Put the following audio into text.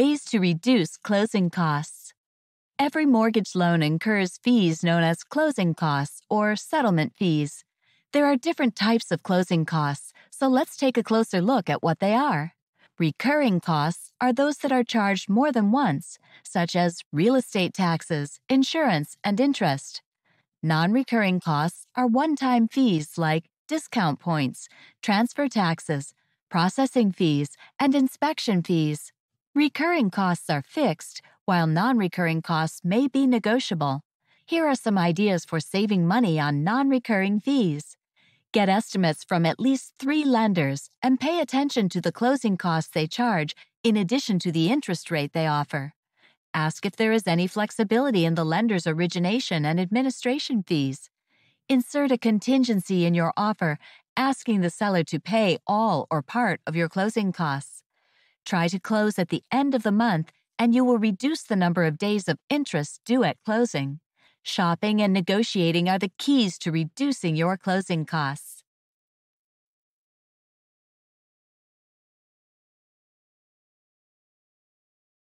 Ways to reduce closing costs. Every mortgage loan incurs fees known as closing costs or settlement fees. There are different types of closing costs, so let's take a closer look at what they are. Recurring costs are those that are charged more than once, such as real estate taxes, insurance, and interest. Non recurring costs are one time fees like discount points, transfer taxes, processing fees, and inspection fees. Recurring costs are fixed, while non recurring costs may be negotiable. Here are some ideas for saving money on non recurring fees. Get estimates from at least three lenders and pay attention to the closing costs they charge in addition to the interest rate they offer. Ask if there is any flexibility in the lender's origination and administration fees. Insert a contingency in your offer asking the seller to pay all or part of your closing costs. Try to close at the end of the month and you will reduce the number of days of interest due at closing. Shopping and negotiating are the keys to reducing your closing costs.